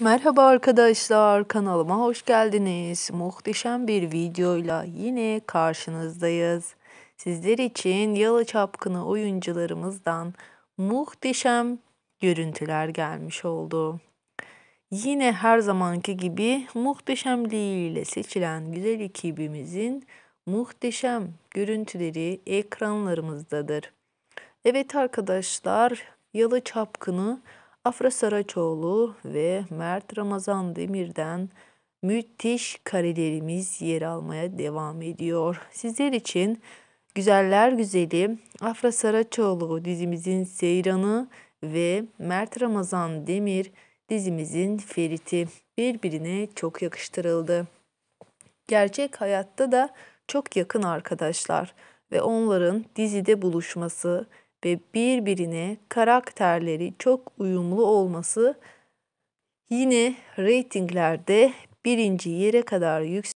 Merhaba arkadaşlar kanalıma hoş geldiniz. Muhteşem bir videoyla yine karşınızdayız. Sizler için Yalı Çapkını oyuncularımızdan muhteşem görüntüler gelmiş oldu. Yine her zamanki gibi muhteşemliğiyle seçilen güzel ekibimizin muhteşem görüntüleri ekranlarımızdadır. Evet arkadaşlar Yalı Çapkını Afra Saraçoğlu ve Mert Ramazan Demir'den müthiş karelerimiz yer almaya devam ediyor. Sizler için Güzeller Güzeli, Afra Saraçoğlu dizimizin Seyran'ı ve Mert Ramazan Demir dizimizin Ferit'i birbirine çok yakıştırıldı. Gerçek hayatta da çok yakın arkadaşlar ve onların dizide buluşması ve birbirine karakterleri çok uyumlu olması yine reytinglerde birinci yere kadar yüksek